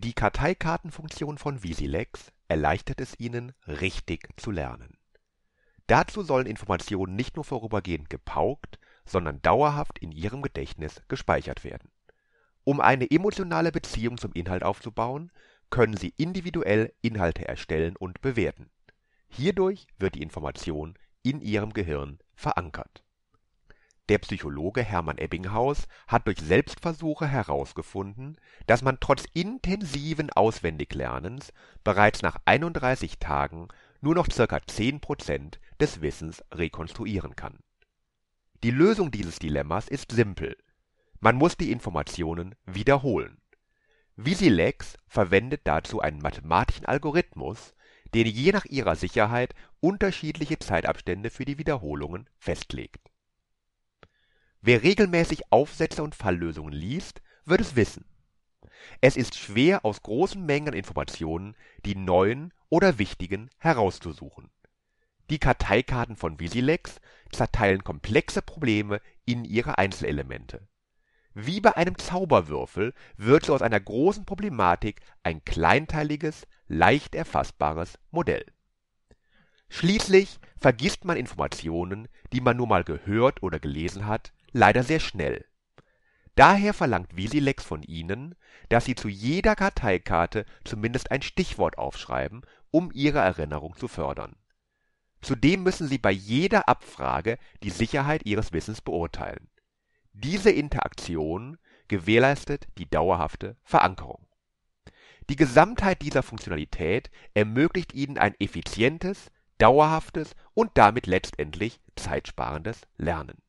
Die Karteikartenfunktion von Visilex erleichtert es Ihnen, richtig zu lernen. Dazu sollen Informationen nicht nur vorübergehend gepaukt, sondern dauerhaft in Ihrem Gedächtnis gespeichert werden. Um eine emotionale Beziehung zum Inhalt aufzubauen, können Sie individuell Inhalte erstellen und bewerten. Hierdurch wird die Information in Ihrem Gehirn verankert der Psychologe Hermann Ebbinghaus hat durch Selbstversuche herausgefunden, dass man trotz intensiven Auswendiglernens bereits nach 31 Tagen nur noch ca. 10 des Wissens rekonstruieren kann. Die Lösung dieses Dilemmas ist simpel: Man muss die Informationen wiederholen. Visilex verwendet dazu einen mathematischen Algorithmus, der je nach ihrer Sicherheit unterschiedliche Zeitabstände für die Wiederholungen festlegt Wer regelmäßig Aufsätze und Falllösungen liest, wird es wissen. Es ist schwer, aus großen Mengen an Informationen die neuen oder wichtigen herauszusuchen. Die Karteikarten von Visilex zerteilen komplexe Probleme in ihre Einzelelemente. Wie bei einem Zauberwürfel wird so aus einer großen Problematik ein kleinteiliges, leicht erfassbares Modell. Schließlich vergisst man Informationen, die man nur mal gehört oder gelesen hat, leider sehr schnell. Daher verlangt Vesilex von Ihnen, dass Sie zu jeder Karteikarte zumindest ein Stichwort aufschreiben, um Ihre Erinnerung zu fördern. Zudem müssen Sie bei jeder Abfrage die Sicherheit Ihres Wissens beurteilen. Diese Interaktion gewährleistet die dauerhafte Verankerung. Die Gesamtheit dieser Funktionalität ermöglicht Ihnen ein effizientes, dauerhaftes und damit letztendlich zeitsparendes Lernen